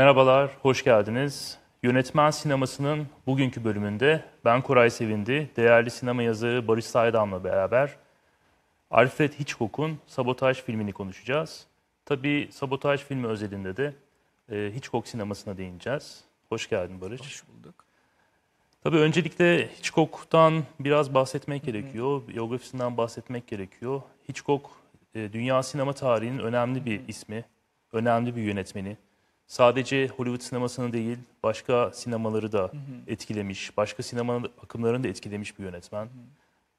Merhabalar, hoş geldiniz. Yönetmen Sineması'nın bugünkü bölümünde ben Koray Sevindi, değerli sinema yazarı Barış Saydam'la beraber Alfred Hitchcock'un Sabotaj filmini konuşacağız. Tabii Sabotaj filmi özelinde de e, Hitchcock sinemasına değineceğiz. Hoş geldin Barış. Hoş bulduk. Tabii öncelikle Hitchcock'tan biraz bahsetmek Hı-hı. gerekiyor, biyografisinden bahsetmek gerekiyor. Hitchcock, e, dünya sinema tarihinin önemli bir Hı-hı. ismi, önemli bir yönetmeni sadece Hollywood sinemasını değil başka sinemaları da hı hı. etkilemiş, başka sinema akımlarını da etkilemiş bir yönetmen. Hı.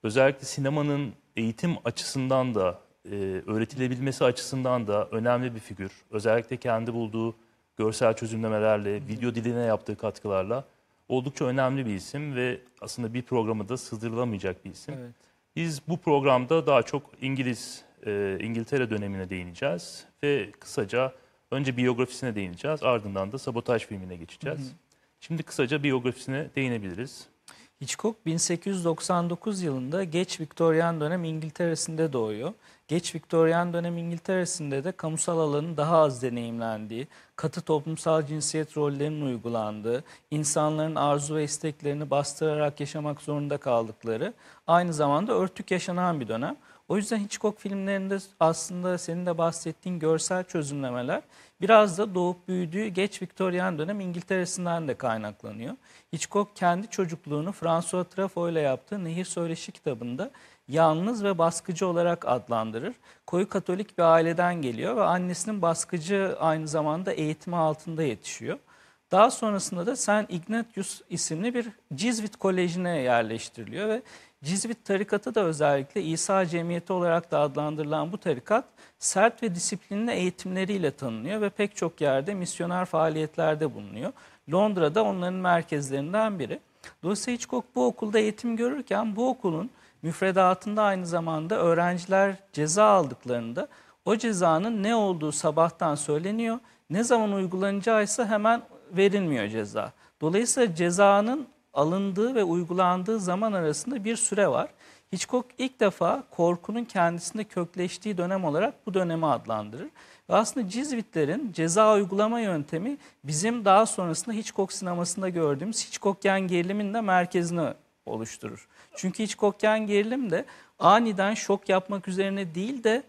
Özellikle sinemanın eğitim açısından da e, öğretilebilmesi açısından da önemli bir figür. Özellikle kendi bulduğu görsel çözümlemelerle, hı hı. video diline yaptığı katkılarla oldukça önemli bir isim ve aslında bir programa da sızdırılamayacak bir isim. Evet. Biz bu programda daha çok İngiliz, e, İngiltere dönemine değineceğiz ve kısaca Önce biyografisine değineceğiz. Ardından da Sabotaj filmine geçeceğiz. Hı hı. Şimdi kısaca biyografisine değinebiliriz. Hitchcock 1899 yılında geç Viktoryan dönem İngiltere'sinde doğuyor. Geç Viktoryan dönem İngiltere'sinde de kamusal alanın daha az deneyimlendiği, katı toplumsal cinsiyet rollerinin uygulandığı, insanların arzu ve isteklerini bastırarak yaşamak zorunda kaldıkları, aynı zamanda örtük yaşanan bir dönem. O yüzden Hitchcock filmlerinde aslında senin de bahsettiğin görsel çözümlemeler biraz da doğup büyüdüğü geç Victorian dönem İngiltere'sinden de kaynaklanıyor. Hitchcock kendi çocukluğunu François Truffaut ile yaptığı Nehir Söyleşi kitabında yalnız ve baskıcı olarak adlandırır. Koyu Katolik bir aileden geliyor ve annesinin baskıcı aynı zamanda eğitimi altında yetişiyor. Daha sonrasında da Saint Ignatius isimli bir Cizvit Koleji'ne yerleştiriliyor ve Cizvit tarikatı da özellikle İsa Cemiyeti olarak da adlandırılan bu tarikat sert ve disiplinli eğitimleriyle tanınıyor ve pek çok yerde misyoner faaliyetlerde bulunuyor. Londra'da onların merkezlerinden biri. Dolayısıyla Hitchcock bu okulda eğitim görürken bu okulun müfredatında aynı zamanda öğrenciler ceza aldıklarında o cezanın ne olduğu sabahtan söyleniyor. Ne zaman uygulanacağı ise hemen verilmiyor ceza. Dolayısıyla cezanın alındığı ve uygulandığı zaman arasında bir süre var. Hitchcock ilk defa korkunun kendisinde kökleştiği dönem olarak bu dönemi adlandırır. Ve aslında Cizvitlerin ceza uygulama yöntemi bizim daha sonrasında Hitchcock sinemasında gördüğümüz Hitchcockian gerilimin de merkezini oluşturur. Çünkü Hitchcockian gerilim de aniden şok yapmak üzerine değil de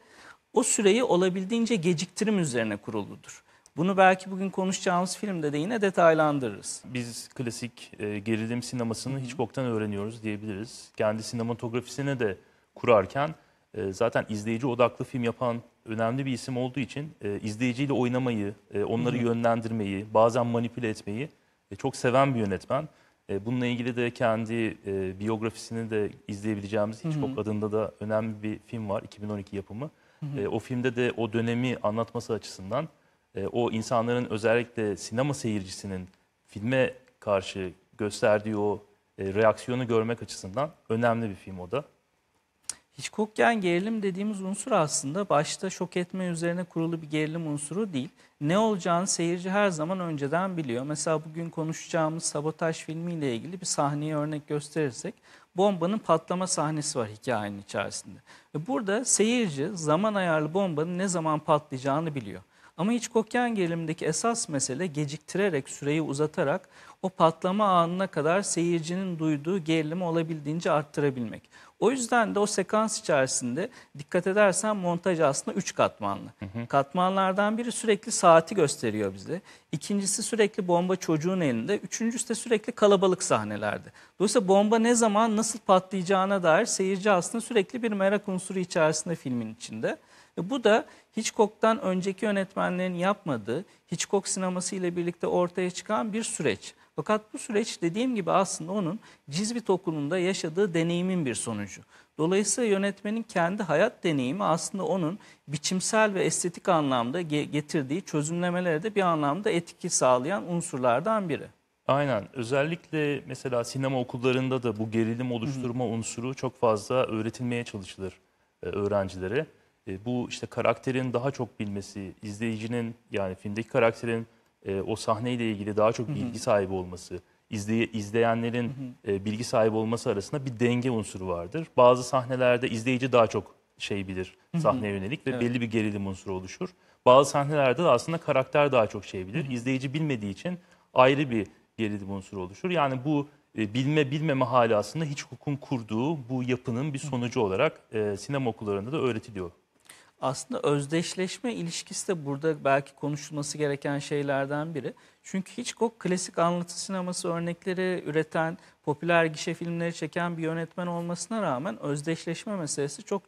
o süreyi olabildiğince geciktirim üzerine kuruludur. Bunu belki bugün konuşacağımız filmde de yine detaylandırırız. Biz klasik e, gerilim sinemasını Hı-hı. Hitchcock'tan öğreniyoruz diyebiliriz. Kendi sinematografisini de kurarken e, zaten izleyici odaklı film yapan önemli bir isim olduğu için e, izleyiciyle oynamayı, e, onları Hı-hı. yönlendirmeyi, bazen manipüle etmeyi e, çok seven bir yönetmen. E, bununla ilgili de kendi e, biyografisini de izleyebileceğimiz Hitchcock Hı-hı. adında da önemli bir film var 2012 yapımı. E, o filmde de o dönemi anlatması açısından e, o insanların özellikle sinema seyircisinin filme karşı gösterdiği o e, reaksiyonu görmek açısından önemli bir film o da. Hitchcockyan gerilim dediğimiz unsur aslında başta şok etme üzerine kurulu bir gerilim unsuru değil. Ne olacağını seyirci her zaman önceden biliyor. Mesela bugün konuşacağımız sabotaj filmiyle ilgili bir sahneye örnek gösterirsek bombanın patlama sahnesi var hikayenin içerisinde. burada seyirci zaman ayarlı bombanın ne zaman patlayacağını biliyor. Ama Hitchcockyan gerilimdeki esas mesele geciktirerek, süreyi uzatarak o patlama anına kadar seyircinin duyduğu gerilimi olabildiğince arttırabilmek. O yüzden de o sekans içerisinde dikkat edersen montaj aslında üç katmanlı. Hı hı. Katmanlardan biri sürekli saati gösteriyor bize. İkincisi sürekli bomba çocuğun elinde. Üçüncüsü de sürekli kalabalık sahnelerde. Dolayısıyla bomba ne zaman nasıl patlayacağına dair seyirci aslında sürekli bir merak unsuru içerisinde filmin içinde. E, bu da Hitchcock'tan önceki yönetmenlerin yapmadığı Hitchcock sineması ile birlikte ortaya çıkan bir süreç. Fakat bu süreç dediğim gibi aslında onun Cizvit Okulu'nda yaşadığı deneyimin bir sonucu. Dolayısıyla yönetmenin kendi hayat deneyimi aslında onun biçimsel ve estetik anlamda getirdiği çözümlemelere de bir anlamda etki sağlayan unsurlardan biri. Aynen. Özellikle mesela sinema okullarında da bu gerilim oluşturma Hı -hı. unsuru çok fazla öğretilmeye çalışılır e, öğrencilere. E, bu işte karakterin daha çok bilmesi, izleyicinin yani filmdeki karakterin e, o sahneyle ilgili daha çok bilgi sahibi olması, izleyenlerin e, bilgi sahibi olması arasında bir denge unsuru vardır. Bazı sahnelerde izleyici daha çok şey bilir sahneye yönelik ve Evet. belli bir gerilim unsuru oluşur. Bazı sahnelerde de aslında karakter daha çok şey bilir. İzleyici bilmediği için ayrı bir gerilim unsuru oluşur. Yani bu bilme bilmeme hali aslında hiç Hitchcock'un kurduğu bu yapının bir sonucu olarak e, sinema okullarında da öğretiliyor aslında özdeşleşme ilişkisi de burada belki konuşulması gereken şeylerden biri. Çünkü Hitchcock klasik anlatı sineması örnekleri üreten, popüler gişe filmleri çeken bir yönetmen olmasına rağmen özdeşleşme meselesi çok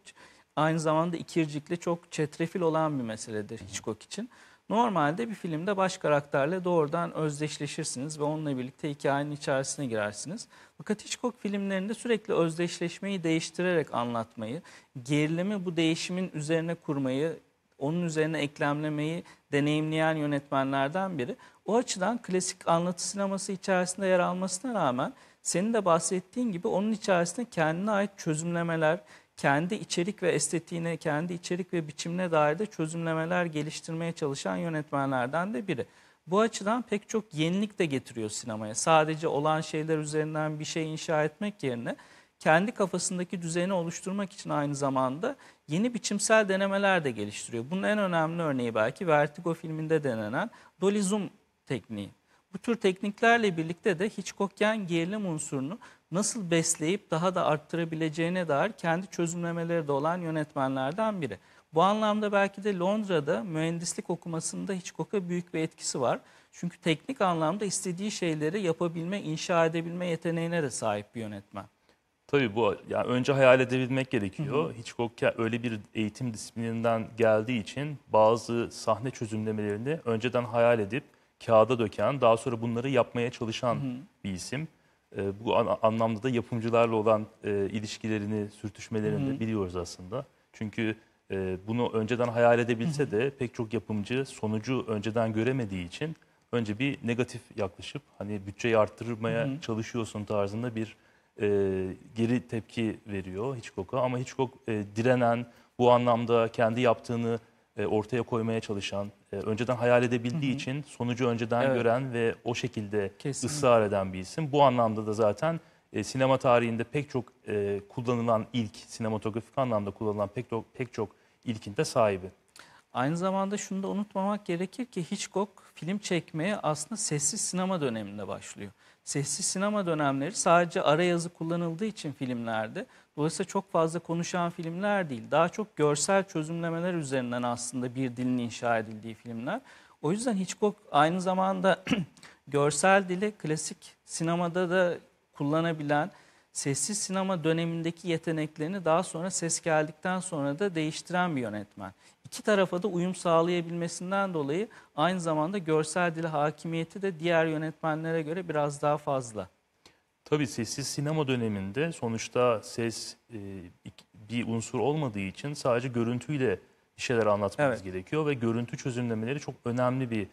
aynı zamanda ikircikli, çok çetrefil olan bir meseledir Hitchcock için. Normalde bir filmde baş karakterle doğrudan özdeşleşirsiniz ve onunla birlikte hikayenin içerisine girersiniz. Fakat Hitchcock filmlerinde sürekli özdeşleşmeyi değiştirerek anlatmayı, gerilimi bu değişimin üzerine kurmayı, onun üzerine eklemlemeyi deneyimleyen yönetmenlerden biri. O açıdan klasik anlatı sineması içerisinde yer almasına rağmen senin de bahsettiğin gibi onun içerisinde kendine ait çözümlemeler, kendi içerik ve estetiğine, kendi içerik ve biçimine dair de çözümlemeler geliştirmeye çalışan yönetmenlerden de biri. Bu açıdan pek çok yenilik de getiriyor sinemaya. Sadece olan şeyler üzerinden bir şey inşa etmek yerine kendi kafasındaki düzeni oluşturmak için aynı zamanda yeni biçimsel denemeler de geliştiriyor. Bunun en önemli örneği belki Vertigo filminde denenen dolizum tekniği. Bu tür tekniklerle birlikte de Hitchcockyan gerilim unsurunu nasıl besleyip daha da arttırabileceğine dair kendi çözümlemeleri de olan yönetmenlerden biri. Bu anlamda belki de Londra'da mühendislik okumasında Hitchcock'a büyük bir etkisi var. Çünkü teknik anlamda istediği şeyleri yapabilme, inşa edebilme yeteneğine de sahip bir yönetmen. Tabii bu yani önce hayal edebilmek gerekiyor. Hı hı. Hitchcock öyle bir eğitim disiplininden geldiği için bazı sahne çözümlemelerini önceden hayal edip kağıda döken, daha sonra bunları yapmaya çalışan hı hı. bir isim. E, bu an, anlamda da yapımcılarla olan e, ilişkilerini, sürtüşmelerini hı hı. de biliyoruz aslında. Çünkü e, bunu önceden hayal edebilse de pek çok yapımcı sonucu önceden göremediği için önce bir negatif yaklaşıp hani bütçeyi arttırmaya hı hı. çalışıyorsun tarzında bir e, geri tepki veriyor Hitchcock'a. Ama Hitchcock e, direnen, bu anlamda kendi yaptığını e, ortaya koymaya çalışan, e, önceden hayal edebildiği hı hı. için sonucu önceden evet. gören ve o şekilde Kesinlikle. ısrar eden bir isim. Bu anlamda da zaten e, sinema tarihinde pek çok e, kullanılan ilk, sinematografik anlamda kullanılan pek, çok, pek çok ilkinde sahibi. Aynı zamanda şunu da unutmamak gerekir ki Hitchcock film çekmeye aslında sessiz sinema döneminde başlıyor. Sessiz sinema dönemleri sadece ara yazı kullanıldığı için filmlerde Dolayısıyla çok fazla konuşan filmler değil. Daha çok görsel çözümlemeler üzerinden aslında bir dilin inşa edildiği filmler. O yüzden Hitchcock aynı zamanda görsel dili klasik sinemada da kullanabilen sessiz sinema dönemindeki yeteneklerini daha sonra ses geldikten sonra da değiştiren bir yönetmen. İki tarafa da uyum sağlayabilmesinden dolayı aynı zamanda görsel dili hakimiyeti de diğer yönetmenlere göre biraz daha fazla. Tabii sessiz sinema döneminde sonuçta ses e, bir unsur olmadığı için sadece görüntüyle bir şeyler anlatmamız evet. gerekiyor ve görüntü çözümlemeleri çok önemli bir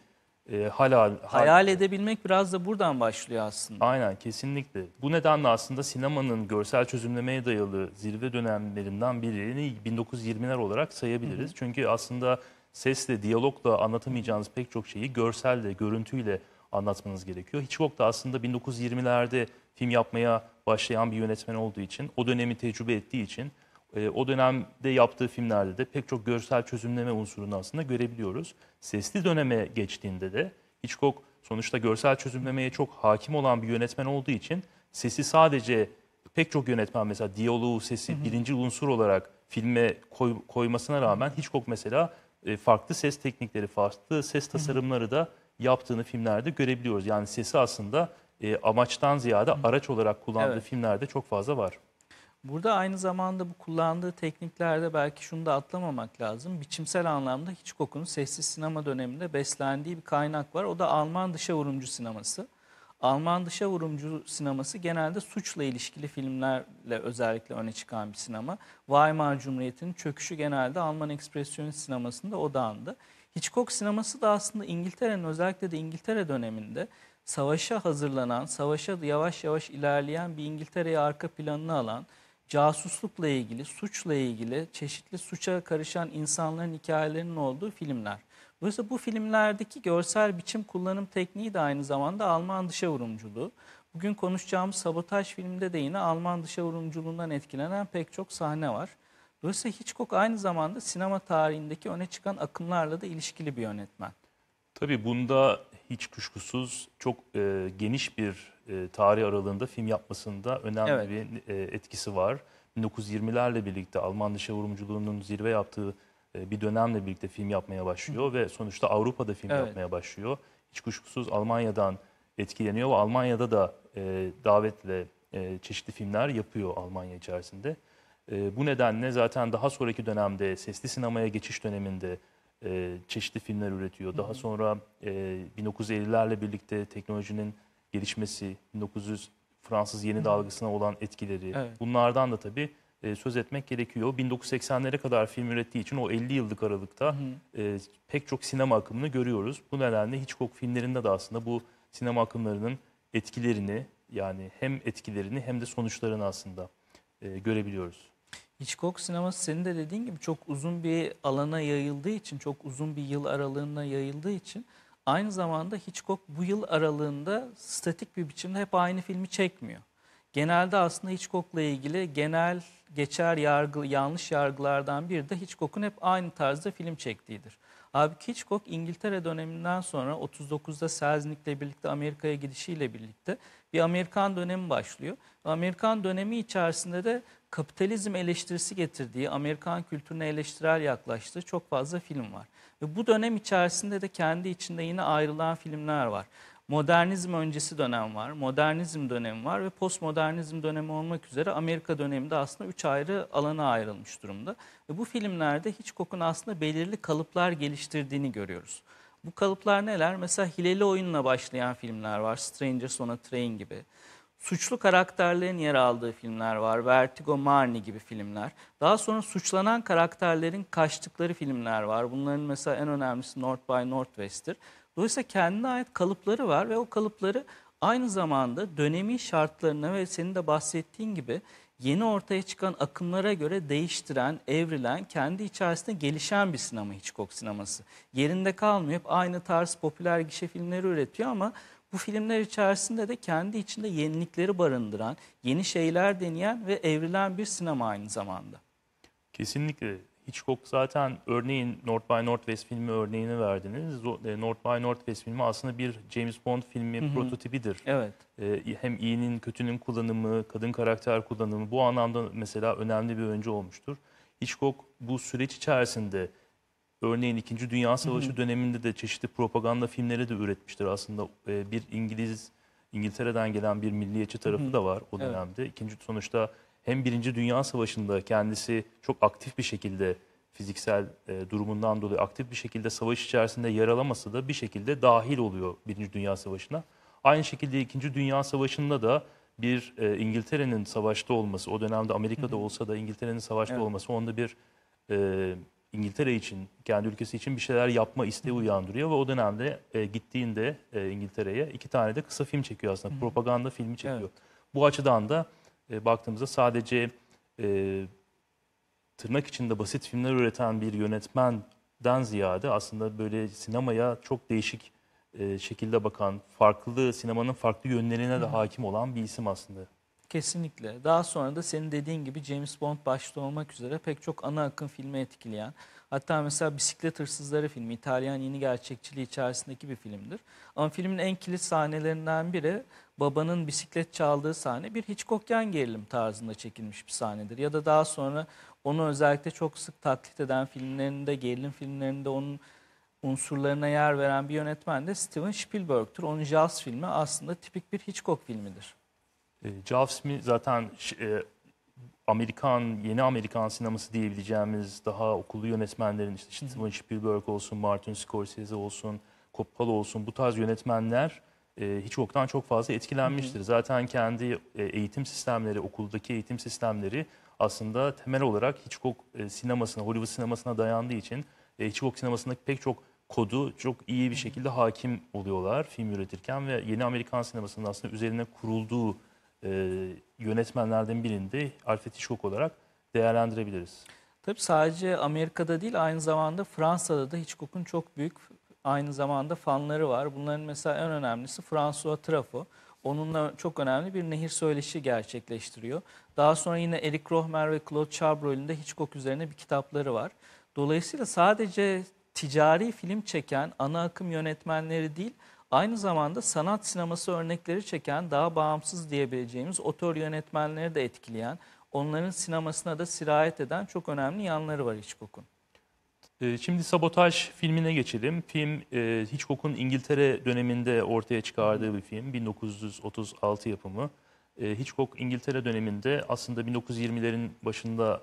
e, hal, Hayal edebilmek biraz da buradan başlıyor aslında. Aynen kesinlikle. Bu nedenle aslında sinemanın görsel çözümlemeye dayalı zirve dönemlerinden birini 1920'ler olarak sayabiliriz. Hı hı. Çünkü aslında sesle, diyalogla anlatamayacağınız pek çok şeyi görselle, görüntüyle anlatmanız gerekiyor. Hitchcock da aslında 1920'lerde film yapmaya başlayan bir yönetmen olduğu için, o dönemi tecrübe ettiği için e, o dönemde yaptığı filmlerde de pek çok görsel çözümleme unsurunu aslında görebiliyoruz. Sesli döneme geçtiğinde de Hitchcock sonuçta görsel çözümlemeye çok hakim olan bir yönetmen olduğu için sesi sadece pek çok yönetmen mesela diyaloğu sesi birinci unsur olarak filme koy, koymasına rağmen Hitchcock mesela e, farklı ses teknikleri, farklı ses tasarımları da yaptığını filmlerde görebiliyoruz. Yani sesi aslında e, amaçtan ziyade araç olarak kullandığı Evet. filmlerde çok fazla var. Burada aynı zamanda bu kullandığı tekniklerde belki şunu da atlamamak lazım. Biçimsel anlamda Hitchcock'un sessiz sinema döneminde beslendiği bir kaynak var. O da Alman dışa vurumcu sineması. Alman dışa vurumcu sineması genelde suçla ilişkili filmlerle özellikle öne çıkan bir sinema. Weimar Cumhuriyeti'nin çöküşü genelde Alman ekspresyonist sinemasında odağında. Hitchcock sineması da aslında İngiltere'nin özellikle de İngiltere döneminde savaşa hazırlanan, savaşa yavaş yavaş ilerleyen bir İngiltere'yi arka planına alan, casuslukla ilgili, suçla ilgili çeşitli suça karışan insanların hikayelerinin olduğu filmler. Dolayısıyla bu filmlerdeki görsel biçim kullanım tekniği de aynı zamanda Alman dışa vurumculuğu. Bugün konuşacağımız sabotaj filmde de yine Alman dışa vurumculuğundan etkilenen pek çok sahne var. Dolayısıyla Hitchcock aynı zamanda sinema tarihindeki öne çıkan akımlarla da ilişkili bir yönetmen. Tabii bunda hiç kuşkusuz çok e, geniş bir e, tarih aralığında film yapmasında önemli evet. bir e, etkisi var. 1920'lerle birlikte Alman dışa vurumculuğunun zirve yaptığı e, bir dönemle birlikte film yapmaya başlıyor Hı. ve sonuçta Avrupa'da film evet. yapmaya başlıyor. Hiç kuşkusuz Almanya'dan etkileniyor ve Almanya'da da e, davetle e, çeşitli filmler yapıyor Almanya içerisinde. E, bu nedenle zaten daha sonraki dönemde sesli sinemaya geçiş döneminde e, çeşitli filmler üretiyor. Daha sonra e, 1950'lerle birlikte teknolojinin gelişmesi, 1900 Fransız yeni dalgasına olan etkileri. Evet. Bunlardan da tabii e, söz etmek gerekiyor. 1980'lere kadar film ürettiği için o 50 yıllık aralıkta e, pek çok sinema akımını görüyoruz. Bu nedenle Hitchcock filmlerinde de aslında bu sinema akımlarının etkilerini yani hem etkilerini hem de sonuçlarını aslında e, görebiliyoruz. Hitchcock sineması senin de dediğin gibi çok uzun bir alana yayıldığı için, çok uzun bir yıl aralığına yayıldığı için aynı zamanda Hitchcock bu yıl aralığında statik bir biçimde hep aynı filmi çekmiyor. Genelde aslında Hitchcock'la ilgili genel geçer yargı, yanlış yargılardan biri de Hitchcock'un hep aynı tarzda film çektiğidir. Abi Hitchcock İngiltere döneminden sonra 39'da Selznick'le birlikte Amerika'ya gidişiyle birlikte bir Amerikan dönemi başlıyor. Amerikan dönemi içerisinde de kapitalizm eleştirisi getirdiği, Amerikan kültürüne eleştirel yaklaştığı çok fazla film var. Ve bu dönem içerisinde de kendi içinde yine ayrılan filmler var. Modernizm öncesi dönem var, modernizm dönemi var ve postmodernizm dönemi olmak üzere Amerika döneminde aslında üç ayrı alana ayrılmış durumda. Ve bu filmlerde hiç kokun aslında belirli kalıplar geliştirdiğini görüyoruz. Bu kalıplar neler? Mesela Hileli Oyun'la başlayan filmler var. Stranger on a Train gibi suçlu karakterlerin yer aldığı filmler var. Vertigo, Marni gibi filmler. Daha sonra suçlanan karakterlerin kaçtıkları filmler var. Bunların mesela en önemlisi North by Northwest'tir. Dolayısıyla kendine ait kalıpları var ve o kalıpları aynı zamanda dönemi şartlarına ve senin de bahsettiğin gibi yeni ortaya çıkan akımlara göre değiştiren, evrilen, kendi içerisinde gelişen bir sinema Hitchcock sineması. Yerinde kalmıyor, hep aynı tarz popüler gişe filmleri üretiyor ama bu filmler içerisinde de kendi içinde yenilikleri barındıran, yeni şeyler deneyen ve evrilen bir sinema aynı zamanda. Kesinlikle. Hitchcock zaten örneğin North by Northwest filmi örneğini verdiniz. E, North by Northwest filmi aslında bir James Bond filmi Hı-hı. prototipidir. Evet. E, hem iyinin, kötünün kullanımı, kadın karakter kullanımı bu anlamda mesela önemli bir önce olmuştur. Hitchcock bu süreç içerisinde Örneğin İkinci Dünya Savaşı hı hı. döneminde de çeşitli propaganda filmleri de üretmiştir aslında. E, bir İngiliz, İngiltere'den gelen bir milliyetçi tarafı hı hı. da var o dönemde. Evet. İkinci sonuçta hem Birinci Dünya Savaşı'nda kendisi çok aktif bir şekilde fiziksel e, durumundan dolayı aktif bir şekilde savaş içerisinde yer alaması da bir şekilde dahil oluyor Birinci Dünya Savaşı'na. Aynı şekilde İkinci Dünya Savaşı'nda da bir e, İngiltere'nin savaşta olması, o dönemde Amerika'da olsa da İngiltere'nin savaşta evet. olması onda bir e, İngiltere için, kendi ülkesi için bir şeyler yapma isteği uyandırıyor ve o dönemde e, gittiğinde e, İngiltere'ye iki tane de kısa film çekiyor aslında. Hı. Propaganda filmi çekiyor. Evet. Bu açıdan da e, baktığımızda sadece e, tırnak içinde basit filmler üreten bir yönetmenden ziyade aslında böyle sinemaya çok değişik e, şekilde bakan, farklı sinemanın farklı yönlerine de Hı. hakim olan bir isim aslında Kesinlikle. Daha sonra da senin dediğin gibi James Bond başta olmak üzere pek çok ana akım filmi etkileyen. Hatta mesela Bisiklet Hırsızları filmi İtalyan yeni gerçekçiliği içerisindeki bir filmdir. Ama filmin en kilit sahnelerinden biri babanın bisiklet çaldığı sahne bir Hitchcockyan gerilim tarzında çekilmiş bir sahnedir. Ya da daha sonra onu özellikle çok sık taklit eden filmlerinde, gerilim filmlerinde onun unsurlarına yer veren bir yönetmen de Steven Spielberg'tür. Onun Jaws filmi aslında tipik bir Hitchcock filmidir. E, Smith zaten e, Amerikan, yeni Amerikan sineması diyebileceğimiz daha okullu yönetmenlerin işte Steven Spielberg olsun, Martin Scorsese olsun, Coppola olsun bu tarz yönetmenler e, hiç oktan çok fazla etkilenmiştir. Hı Zaten kendi e, eğitim sistemleri, okuldaki eğitim sistemleri aslında temel olarak Hitchcock e, sinemasına, Hollywood sinemasına dayandığı için e, Hitchcock sinemasındaki pek çok kodu çok iyi bir şekilde hakim oluyorlar film üretirken ve yeni Amerikan sinemasının aslında üzerine kurulduğu e, yönetmenlerden birinde Alfred Hitchcock olarak değerlendirebiliriz. Tabii sadece Amerika'da değil aynı zamanda Fransa'da da Hitchcock'un çok büyük aynı zamanda fanları var. Bunların mesela en önemlisi François Truffaut. Onunla çok önemli bir nehir söyleşi gerçekleştiriyor. Daha sonra yine Eric Rohmer ve Claude Chabrol'ün de Hitchcock üzerine bir kitapları var. Dolayısıyla sadece ticari film çeken ana akım yönetmenleri değil Aynı zamanda sanat sineması örnekleri çeken daha bağımsız diyebileceğimiz otor yönetmenleri de etkileyen, onların sinemasına da sirayet eden çok önemli yanları var Hitchcock'un. Ee, şimdi Sabotaj filmine geçelim. Film e, Hitchcock'un İngiltere döneminde ortaya çıkardığı bir film. 1936 yapımı. Ee, Hitchcock İngiltere döneminde aslında 1920'lerin başında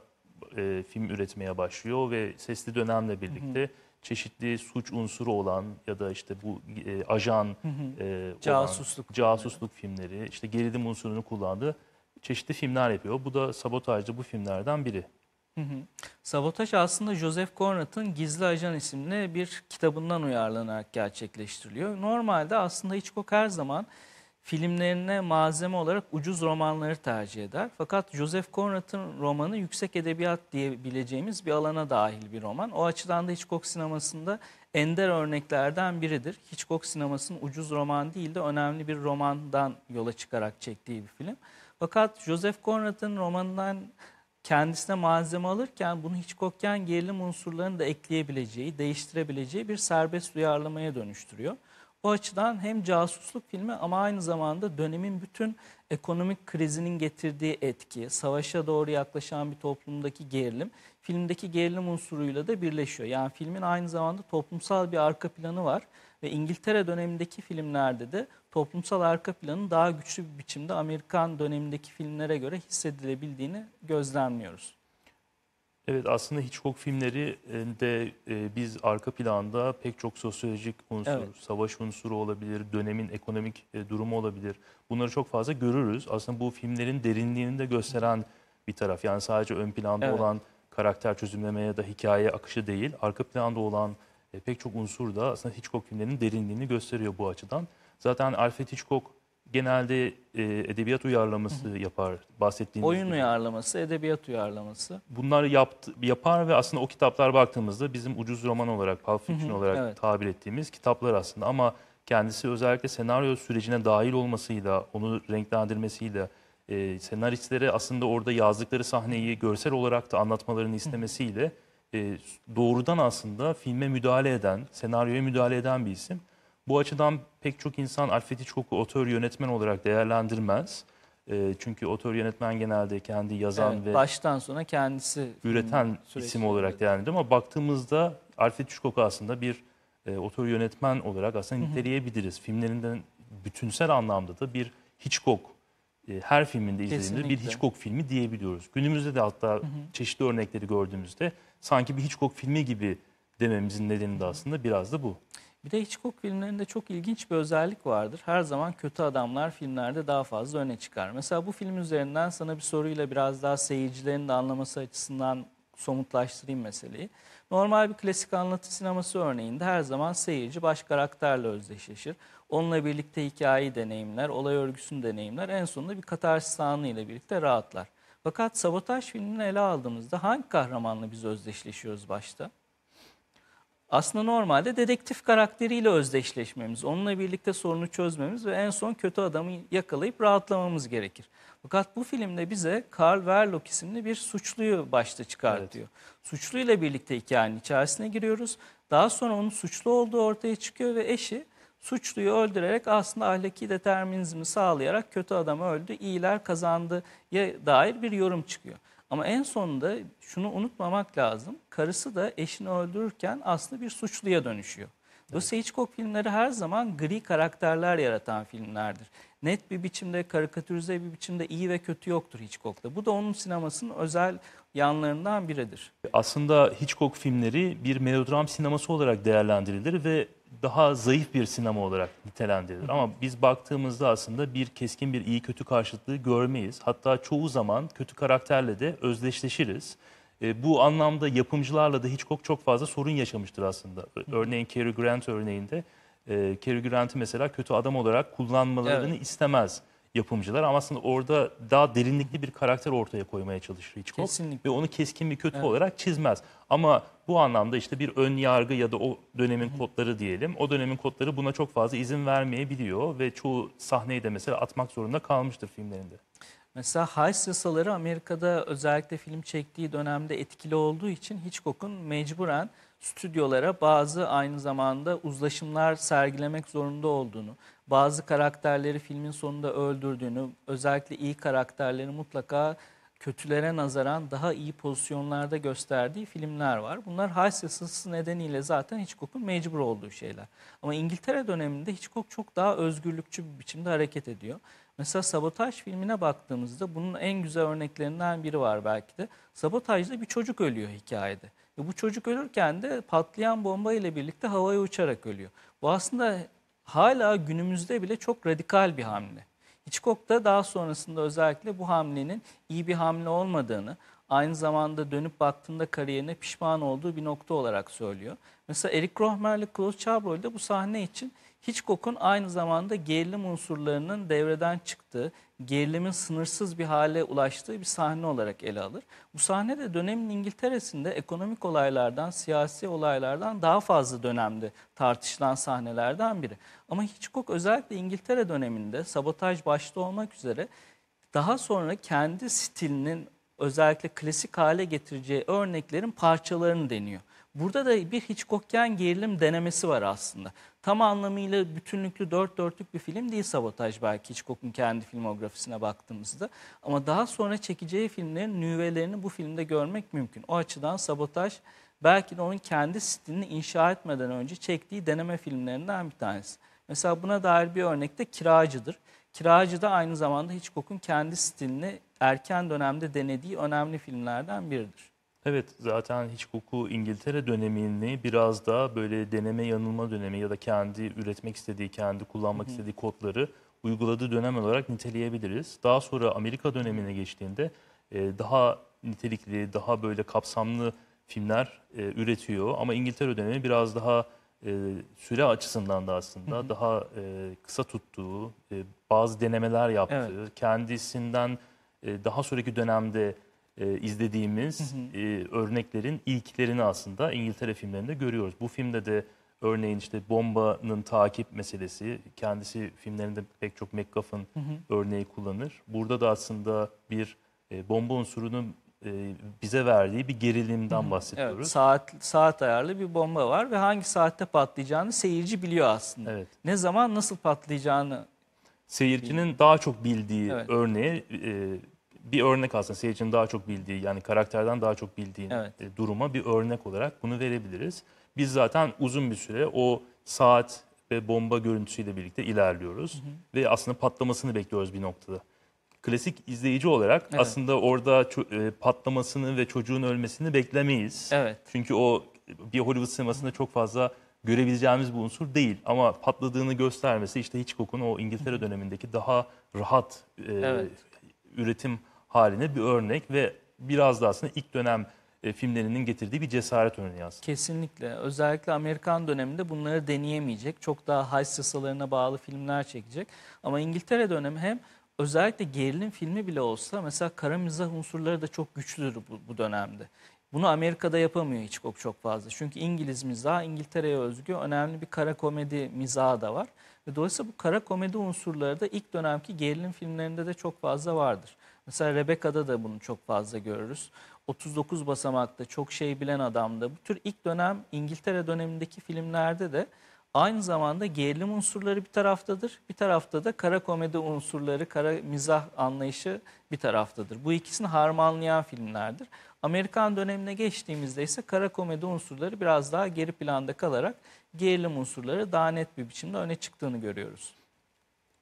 e, film üretmeye başlıyor ve sesli dönemle birlikte hı hı çeşitli suç unsuru olan ya da işte bu e, ajan hı hı. E, olan, casusluk casusluk filmleri. işte gerilim unsurunu kullandığı çeşitli filmler yapıyor. Bu da sabotajcı bu filmlerden biri. Sabotaj aslında Joseph Conrad'ın Gizli Ajan isimli bir kitabından uyarlanarak gerçekleştiriliyor. Normalde aslında Hitchcock her zaman filmlerine malzeme olarak ucuz romanları tercih eder. Fakat Joseph Conrad'ın romanı yüksek edebiyat diyebileceğimiz bir alana dahil bir roman. O açıdan da Hitchcock sinemasında ender örneklerden biridir. Hitchcock sinemasının ucuz roman değil de önemli bir romandan yola çıkarak çektiği bir film. Fakat Joseph Conrad'ın romanından kendisine malzeme alırken bunu Hitchcock'ken gerilim unsurlarını da ekleyebileceği, değiştirebileceği bir serbest uyarlamaya dönüştürüyor. Bu açıdan hem casusluk filmi ama aynı zamanda dönemin bütün ekonomik krizinin getirdiği etki, savaşa doğru yaklaşan bir toplumdaki gerilim, filmdeki gerilim unsuruyla da birleşiyor. Yani filmin aynı zamanda toplumsal bir arka planı var ve İngiltere dönemindeki filmlerde de toplumsal arka planın daha güçlü bir biçimde Amerikan dönemindeki filmlere göre hissedilebildiğini gözlemliyoruz. Evet aslında Hitchcock filmleri e, de e, biz arka planda pek çok sosyolojik unsur, evet. savaş unsuru olabilir, dönemin ekonomik e, durumu olabilir. Bunları çok fazla görürüz. Aslında bu filmlerin derinliğini de gösteren bir taraf. Yani sadece ön planda evet. olan karakter çözümleme ya da hikaye akışı değil, arka planda olan pek çok unsur da aslında Hitchcock filmlerinin derinliğini gösteriyor bu açıdan. Zaten Alfred Hitchcock genelde e, edebiyat uyarlaması yapar bahsettiğiniz. Oyun gibi. uyarlaması, edebiyat uyarlaması. Bunlar yaptı, yapar ve aslında o kitaplar baktığımızda bizim ucuz roman olarak, pulp fiction olarak evet. tabir ettiğimiz kitaplar aslında. Ama kendisi özellikle senaryo sürecine dahil olmasıyla, onu renklendirmesiyle, e, senaristlere aslında orada yazdıkları sahneyi görsel olarak da anlatmalarını istemesiyle e, doğrudan aslında filme müdahale eden, senaryoya müdahale eden bir isim. Bu açıdan pek çok insan Alfred Hitchcock'u otör yönetmen olarak değerlendirmez. Ee, çünkü otör yönetmen genelde kendi yazan evet, ve baştan sona kendisi üreten isim olarak değerlendirir. ama baktığımızda Alfred Hitchcock aslında bir e, otör yönetmen olarak aslında niteleyebiliriz. Filmlerinden bütünsel anlamda da bir Hitchcock e, her filminde izlediğimiz bir Hitchcock filmi diyebiliyoruz. Günümüzde de hatta hı hı. çeşitli örnekleri gördüğümüzde sanki bir Hitchcock filmi gibi dememizin nedeni de aslında biraz da bu. Bir de Hitchcock filmlerinde çok ilginç bir özellik vardır. Her zaman kötü adamlar filmlerde daha fazla öne çıkar. Mesela bu film üzerinden sana bir soruyla biraz daha seyircilerin de anlaması açısından somutlaştırayım meseleyi. Normal bir klasik anlatı sineması örneğinde her zaman seyirci baş karakterle özdeşleşir. Onunla birlikte hikayeyi deneyimler, olay örgüsünü deneyimler. En sonunda bir katarsis anı ile birlikte rahatlar. Fakat sabotaj filmini ele aldığımızda hangi kahramanla biz özdeşleşiyoruz başta? aslında normalde dedektif karakteriyle özdeşleşmemiz, onunla birlikte sorunu çözmemiz ve en son kötü adamı yakalayıp rahatlamamız gerekir. Fakat bu filmde bize Karl Verloc isimli bir suçluyu başta çıkartıyor. Evet. Suçluyla birlikte hikayenin içerisine giriyoruz. Daha sonra onun suçlu olduğu ortaya çıkıyor ve eşi suçluyu öldürerek aslında ahlaki determinizmi sağlayarak kötü adamı öldü, iyiler kazandı ya dair bir yorum çıkıyor. Ama en sonunda şunu unutmamak lazım. Karısı da eşini öldürürken aslında bir suçluya dönüşüyor. Dolayısıyla Hitchcock filmleri her zaman gri karakterler yaratan filmlerdir. Net bir biçimde, karikatürize bir biçimde iyi ve kötü yoktur Hitchcock'ta. Bu da onun sinemasının özel yanlarından biridir. Aslında Hitchcock filmleri bir melodram sineması olarak değerlendirilir ve daha zayıf bir sinema olarak nitelendirilir. Ama biz baktığımızda aslında bir keskin bir iyi kötü karşıtlığı görmeyiz. Hatta çoğu zaman kötü karakterle de özdeşleşiriz. E, bu anlamda yapımcılarla da Hitchcock çok fazla sorun yaşamıştır aslında. Örneğin Cary Grant örneğinde e, Cary Grant'i mesela kötü adam olarak kullanmalarını evet. istemez yapımcılar. Ama aslında orada daha derinlikli bir karakter ortaya koymaya çalışır Hitchcock. Kesinlikle. Ve onu keskin bir kötü evet. olarak çizmez. Ama bu anlamda işte bir ön yargı ya da o dönemin kodları diyelim. O dönemin kodları buna çok fazla izin vermeyebiliyor ve çoğu sahneyi de mesela atmak zorunda kalmıştır filmlerinde. Mesela Heist yasaları Amerika'da özellikle film çektiği dönemde etkili olduğu için Hitchcock'un mecburen stüdyolara bazı aynı zamanda uzlaşımlar sergilemek zorunda olduğunu, bazı karakterleri filmin sonunda öldürdüğünü, özellikle iyi karakterleri mutlaka kötülere nazaran daha iyi pozisyonlarda gösterdiği filmler var. Bunlar Hays yasası nedeniyle zaten Hitchcock'un mecbur olduğu şeyler. Ama İngiltere döneminde Hitchcock çok daha özgürlükçü bir biçimde hareket ediyor. Mesela Sabotaj filmine baktığımızda bunun en güzel örneklerinden biri var belki de. Sabotajda bir çocuk ölüyor hikayede. Ve bu çocuk ölürken de patlayan bomba ile birlikte havaya uçarak ölüyor. Bu aslında hala günümüzde bile çok radikal bir hamle. Hitchcock da daha sonrasında özellikle bu hamlenin iyi bir hamle olmadığını, aynı zamanda dönüp baktığında kariyerine pişman olduğu bir nokta olarak söylüyor. Mesela Eric Rohmer ile Klaus Chabrol de bu sahne için Hitchcock'un aynı zamanda gerilim unsurlarının devreden çıktığı, gerilimin sınırsız bir hale ulaştığı bir sahne olarak ele alır. Bu sahne de dönemin İngiltere'sinde ekonomik olaylardan, siyasi olaylardan daha fazla dönemde tartışılan sahnelerden biri. Ama Hitchcock özellikle İngiltere döneminde sabotaj başta olmak üzere daha sonra kendi stilinin özellikle klasik hale getireceği örneklerin parçalarını deniyor. Burada da bir Hitchcock'yan gerilim denemesi var aslında tam anlamıyla bütünlüklü dört dörtlük bir film değil Sabotaj belki Hitchcock'un kendi filmografisine baktığımızda. Ama daha sonra çekeceği filmlerin nüvelerini bu filmde görmek mümkün. O açıdan Sabotaj belki de onun kendi stilini inşa etmeden önce çektiği deneme filmlerinden bir tanesi. Mesela buna dair bir örnek de Kiracı'dır. Kiracı da aynı zamanda Hitchcock'un kendi stilini erken dönemde denediği önemli filmlerden biridir. Evet zaten hiç koku İngiltere dönemini biraz daha böyle deneme yanılma dönemi ya da kendi üretmek istediği, kendi kullanmak Hı. istediği kodları uyguladığı dönem olarak niteleyebiliriz. Daha sonra Amerika dönemine geçtiğinde e, daha nitelikli, daha böyle kapsamlı filmler e, üretiyor. Ama İngiltere dönemi biraz daha e, süre açısından da aslında Hı. daha e, kısa tuttuğu, e, bazı denemeler yaptığı, evet. kendisinden e, daha sonraki dönemde e, izlediğimiz E, örneklerin ilklerini aslında İngiltere filmlerinde görüyoruz. Bu filmde de örneğin işte bombanın takip meselesi kendisi filmlerinde pek çok McGuffin örneği kullanır. Burada da aslında bir e, bomba unsurunun e, bize verdiği bir gerilimden bahsediyoruz. Evet, saat saat ayarlı bir bomba var ve hangi saatte patlayacağını seyirci biliyor aslında. Evet. Ne zaman nasıl patlayacağını seyircinin daha çok bildiği evet. örneğe e, bir örnek aslında seyircinin daha çok bildiği yani karakterden daha çok bildiği evet. E, duruma bir örnek olarak bunu verebiliriz. Biz zaten uzun bir süre o saat ve bomba görüntüsüyle birlikte ilerliyoruz hı hı. ve aslında patlamasını bekliyoruz bir noktada. Klasik izleyici olarak evet. aslında orada e, patlamasını ve çocuğun ölmesini beklemeyiz. Evet. Çünkü o bir Hollywood sinemasında çok fazla görebileceğimiz bu unsur değil. Ama patladığını göstermesi işte hiç kokun o İngiltere dönemindeki daha rahat e, evet. e, üretim haline bir örnek ve biraz da aslında ilk dönem e, filmlerinin getirdiği bir cesaret örneği aslında. Kesinlikle. Özellikle Amerikan döneminde bunları deneyemeyecek. Çok daha heist yasalarına bağlı filmler çekecek. Ama İngiltere dönemi hem özellikle gerilim filmi bile olsa mesela kara mizah unsurları da çok güçlüdür bu, bu dönemde. Bunu Amerika'da yapamıyor Hitchcock çok fazla. Çünkü İngiliz mizahı İngiltere'ye özgü önemli bir kara komedi mizahı da var. Ve dolayısıyla bu kara komedi unsurları da ilk dönemki gerilim filmlerinde de çok fazla vardır. Mesela Rebecca'da da bunu çok fazla görürüz. 39 basamakta çok şey bilen adamda. Bu tür ilk dönem İngiltere dönemindeki filmlerde de aynı zamanda gerilim unsurları bir taraftadır. Bir tarafta da kara komedi unsurları, kara mizah anlayışı bir taraftadır. Bu ikisini harmanlayan filmlerdir. Amerikan dönemine geçtiğimizde ise kara komedi unsurları biraz daha geri planda kalarak gerilim unsurları daha net bir biçimde öne çıktığını görüyoruz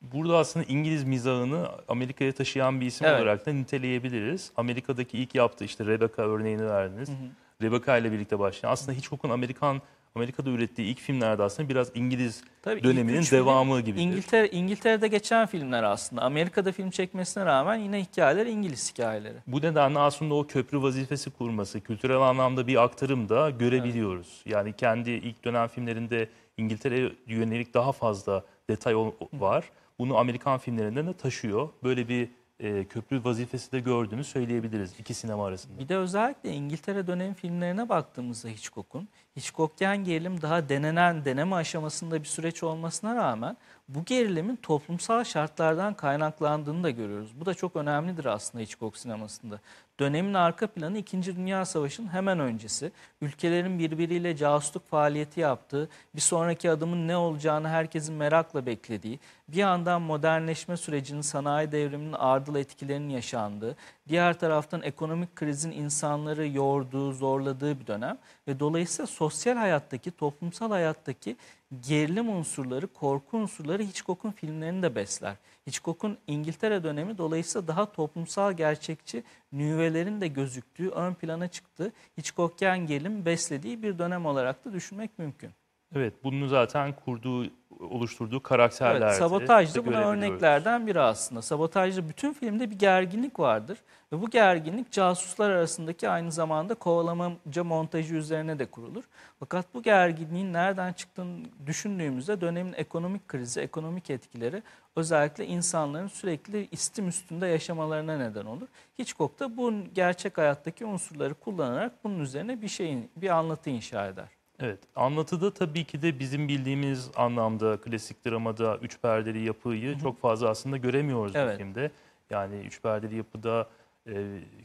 burada aslında İngiliz mizahını Amerika'ya taşıyan bir isim evet. olarak da niteleyebiliriz. Amerika'daki ilk yaptığı işte Rebecca örneğini verdiniz. Hı hı. Rebecca ile birlikte başlayan aslında hiç Hitchcock'un Amerikan Amerika'da ürettiği ilk filmlerde aslında biraz İngiliz Tabii döneminin devamı gibi. İngiltere İngiltere'de geçen filmler aslında. Amerika'da film çekmesine rağmen yine hikayeler İngiliz hikayeleri. Bu nedenle aslında o köprü vazifesi kurması, kültürel anlamda bir aktarım da görebiliyoruz. Evet. Yani kendi ilk dönem filmlerinde İngiltere'ye yönelik daha fazla detay var. Hı. Bunu Amerikan filmlerinde de taşıyor. Böyle bir e, köprü vazifesi de gördüğünü söyleyebiliriz iki sinema arasında. Bir de özellikle İngiltere dönem filmlerine baktığımızda Hitchcock'un, Hitchcock'ken gerilim daha denenen deneme aşamasında bir süreç olmasına rağmen bu gerilimin toplumsal şartlardan kaynaklandığını da görüyoruz. Bu da çok önemlidir aslında Hitchcock sinemasında. Dönemin arka planı 2. Dünya Savaşı'nın hemen öncesi. Ülkelerin birbiriyle casusluk faaliyeti yaptığı, bir sonraki adımın ne olacağını herkesin merakla beklediği, bir yandan modernleşme sürecinin sanayi devriminin ardıl etkilerinin yaşandığı, diğer taraftan ekonomik krizin insanları yorduğu, zorladığı bir dönem ve dolayısıyla sosyal hayattaki, toplumsal hayattaki gerilim unsurları, korku unsurları Hitchcock'un filmlerini de besler. Hitchcock'un İngiltere dönemi dolayısıyla daha toplumsal gerçekçi nüvelerin de gözüktüğü, ön plana çıktığı, Hitchcock'yan gerilim beslediği bir dönem olarak da düşünmek mümkün. Evet, bunu zaten kurduğu, oluşturduğu karakterlerde. Evet, sabotajda buna örneklerden biri aslında. Sabotajda bütün filmde bir gerginlik vardır. Ve bu gerginlik casuslar arasındaki aynı zamanda kovalamaca montajı üzerine de kurulur. Fakat bu gerginliğin nereden çıktığını düşündüğümüzde dönemin ekonomik krizi, ekonomik etkileri özellikle insanların sürekli istim üstünde yaşamalarına neden olur. Hitchcock da bu gerçek hayattaki unsurları kullanarak bunun üzerine bir şeyin, bir anlatı inşa eder. Evet, anlatıda tabii ki de bizim bildiğimiz anlamda klasik dramada üç perdeli yapıyı Hı -hı. çok fazla aslında göremiyoruz evet. bu filmde. Yani üç perdeli yapıda e,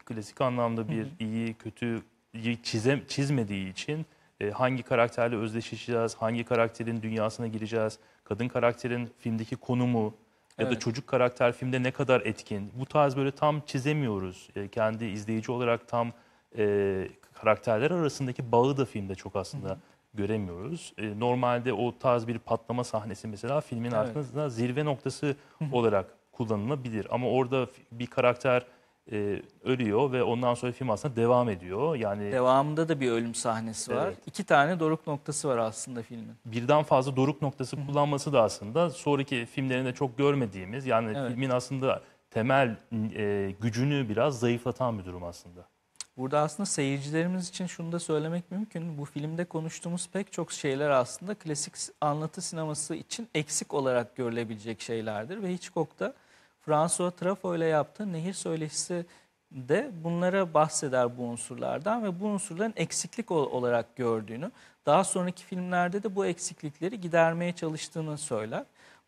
klasik anlamda bir Hı -hı. iyi kötü çizem, çizmediği için e, hangi karakterle özdeşleşeceğiz, hangi karakterin dünyasına gireceğiz, kadın karakterin filmdeki konumu ya evet. da çocuk karakter filmde ne kadar etkin. Bu tarz böyle tam çizemiyoruz. E, kendi izleyici olarak tam e, karakterler arasındaki bağı da filmde çok aslında Hı -hı. göremiyoruz. E, normalde o tarz bir patlama sahnesi mesela filmin evet. arkasında zirve noktası Hı -hı. olarak kullanılabilir. Ama orada bir karakter e, ölüyor ve ondan sonra film aslında devam ediyor. Yani devamında da bir ölüm sahnesi var. Evet. İki tane doruk noktası var aslında filmin. Birden fazla doruk noktası Hı -hı. kullanması da aslında sonraki filmlerinde çok görmediğimiz yani evet. filmin aslında temel e, gücünü biraz zayıflatan bir durum aslında. Burada aslında seyircilerimiz için şunu da söylemek mümkün. Bu filmde konuştuğumuz pek çok şeyler aslında klasik anlatı sineması için eksik olarak görülebilecek şeylerdir. Ve Hitchcock da François Truffaut ile yaptığı Nehir Söyleşisi de bunlara bahseder bu unsurlardan ve bu unsurların eksiklik olarak gördüğünü, daha sonraki filmlerde de bu eksiklikleri gidermeye çalıştığını söyler.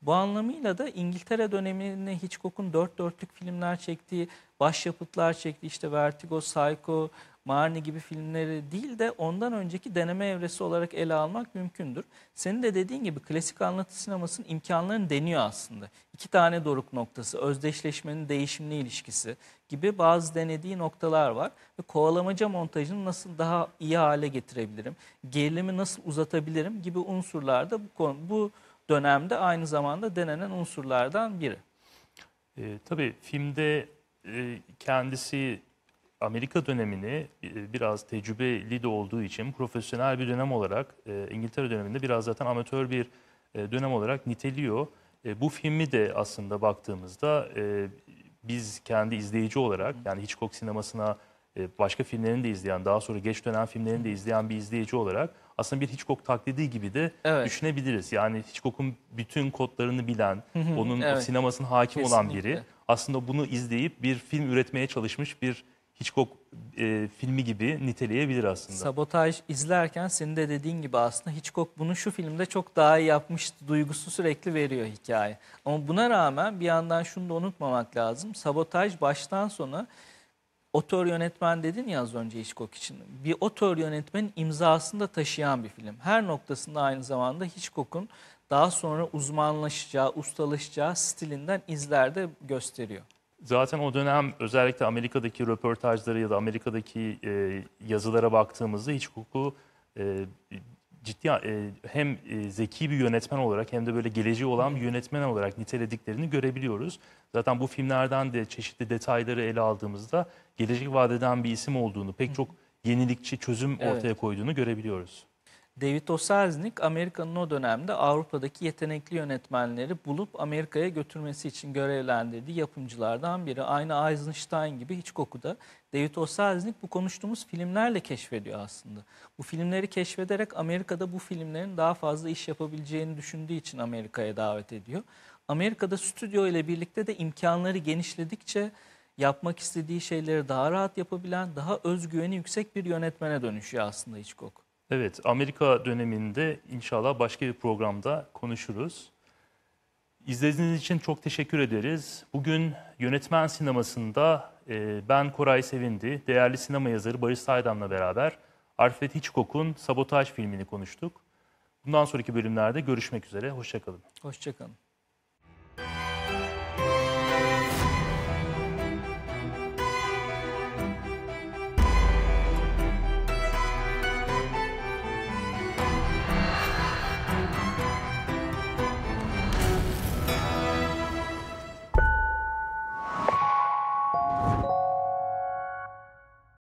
Bu anlamıyla da İngiltere döneminde Hitchcock'un dört dörtlük filmler çektiği, başyapıtlar çektiği işte Vertigo, Psycho, Marnie gibi filmleri değil de ondan önceki deneme evresi olarak ele almak mümkündür. Senin de dediğin gibi klasik anlatı sinemasının imkanlarını deniyor aslında. İki tane doruk noktası, özdeşleşmenin değişimli ilişkisi gibi bazı denediği noktalar var. Ve kovalamaca montajını nasıl daha iyi hale getirebilirim, gerilimi nasıl uzatabilirim gibi unsurlarda bu konu, bu dönemde aynı zamanda denenen unsurlardan biri. E, tabii filmde e, kendisi Amerika dönemini e, biraz tecrübeli de olduğu için profesyonel bir dönem olarak e, İngiltere döneminde biraz zaten amatör bir e, dönem olarak niteliyor. E, bu filmi de aslında baktığımızda e, biz kendi izleyici olarak yani Hitchcock sinemasına e, başka filmlerini de izleyen, daha sonra geç dönem filmlerini de izleyen bir izleyici olarak aslında bir Hitchcock taklidi gibi de evet. düşünebiliriz. Yani Hitchcock'un bütün kodlarını bilen, onun evet. sinemasına hakim Kesinlikle. olan biri aslında bunu izleyip bir film üretmeye çalışmış bir Hitchcock e, filmi gibi niteleyebilir aslında. Sabotaj izlerken senin de dediğin gibi aslında Hitchcock bunu şu filmde çok daha iyi yapmış duygusu sürekli veriyor hikaye. Ama buna rağmen bir yandan şunu da unutmamak lazım. Sabotaj baştan sona Otor yönetmen dedin ya az önce Hitchcock için. Bir otor yönetmenin imzasını da taşıyan bir film. Her noktasında aynı zamanda Hitchcock'un daha sonra uzmanlaşacağı, ustalaşacağı stilinden izler de gösteriyor. Zaten o dönem özellikle Amerika'daki röportajlara ya da Amerika'daki e, yazılara baktığımızda Hitchcock'u e, ciddi e, hem e, zeki bir yönetmen olarak hem de böyle geleceği olan bir yönetmen olarak nitelediklerini görebiliyoruz. Zaten bu filmlerden de çeşitli detayları ele aldığımızda gelecek vadeden bir isim olduğunu, pek çok yenilikçi çözüm ortaya koyduğunu görebiliyoruz. David Osselznik Amerika'nın o dönemde Avrupa'daki yetenekli yönetmenleri bulup Amerika'ya götürmesi için görevlendirdiği yapımcılardan biri. Aynı Eisenstein gibi Hitchcock'u da David Osselznik bu konuştuğumuz filmlerle keşfediyor aslında. Bu filmleri keşfederek Amerika'da bu filmlerin daha fazla iş yapabileceğini düşündüğü için Amerika'ya davet ediyor. Amerika'da stüdyo ile birlikte de imkanları genişledikçe yapmak istediği şeyleri daha rahat yapabilen, daha özgüveni yüksek bir yönetmene dönüşüyor aslında Hitchcock. Evet, Amerika döneminde inşallah başka bir programda konuşuruz. İzlediğiniz için çok teşekkür ederiz. Bugün Yönetmen Sineması'nda e, ben Koray Sevindi, değerli sinema yazarı Barış Saydam'la beraber Alfred Hitchcock'un Sabotaj filmini konuştuk. Bundan sonraki bölümlerde görüşmek üzere, hoşçakalın. Hoşçakalın.